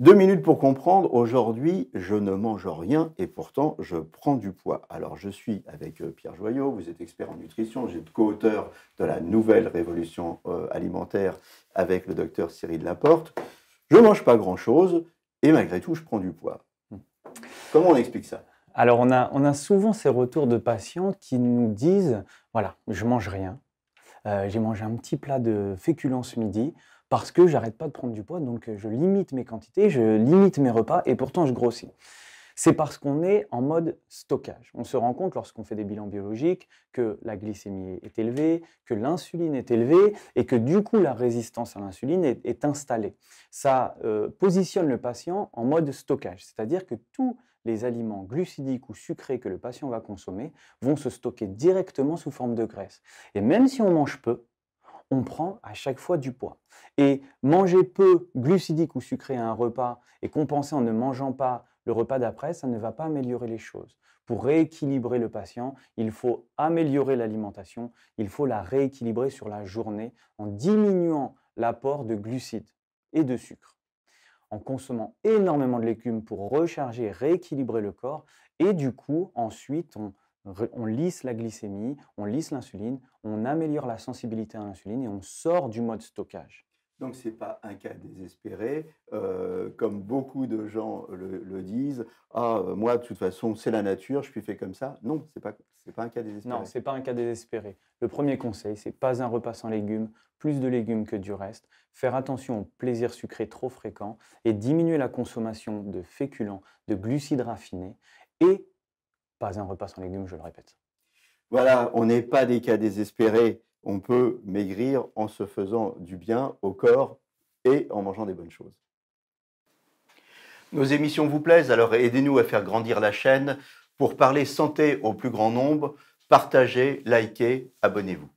Deux minutes pour comprendre, aujourd'hui je ne mange rien et pourtant je prends du poids. Alors je suis avec euh, Pierre Joyot, vous êtes expert en nutrition, j'ai co-auteur de la nouvelle révolution euh, alimentaire avec le docteur Cyril Laporte. Je ne mange pas grand-chose et malgré tout je prends du poids. Hmm. Comment on explique ça Alors on a, souvent ces retours de patients qui nous disent, voilà, je mange rien, euh, j'ai mangé un petit plat de féculents ce midi, parce que j'arrête pas de prendre du poids, donc euh, je limite mes quantités, je limite mes repas et pourtant je grossis. C'est parce qu'on est en mode stockage. On se rend compte lorsqu'on fait des bilans biologiques que la glycémie est élevée, que l'insuline est élevée et que du coup la résistance à l'insuline est, installée. Ça euh, positionne le patient en mode stockage, c'est-à-dire que tous les aliments glucidiques ou sucrés que le patient va consommer vont se stocker directement sous forme de graisse. Et même si on mange peu, on prend à chaque fois du poids. Et manger peu glucidique ou sucré à un repas et compenser en ne mangeant pas le repas d'après, ça ne va pas améliorer les choses. Pour rééquilibrer le patient, il faut améliorer l'alimentation, il faut la rééquilibrer sur la journée en diminuant l'apport de glucides et de sucre en consommant énormément de légumes pour recharger rééquilibrer le corps. Et du coup, ensuite, on on lisse la glycémie, on lisse l'insuline, on améliore la sensibilité à l'insuline et on sort du mode stockage. Donc ce n'est pas un cas désespéré, euh, comme beaucoup de gens le, disent. Ah, euh, moi, de toute façon, c'est la nature, je suis fait comme ça. Non, ce n'est pas, pas un cas désespéré. Non, ce pas un cas désespéré. Le premier conseil, c'est pas un repas sans légumes, plus de légumes que du reste, faire attention aux plaisirs sucrés trop fréquents et diminuer la consommation de féculents, de glucides raffinés et pas un repas sans légumes, je le répète. Voilà, on n'est pas des cas désespérés. On peut maigrir en se faisant du bien au corps et en mangeant des bonnes choses. Nos émissions vous plaisent, alors aidez-nous à faire grandir la chaîne pour parler santé au plus grand nombre. Partagez, likez, abonnez-vous.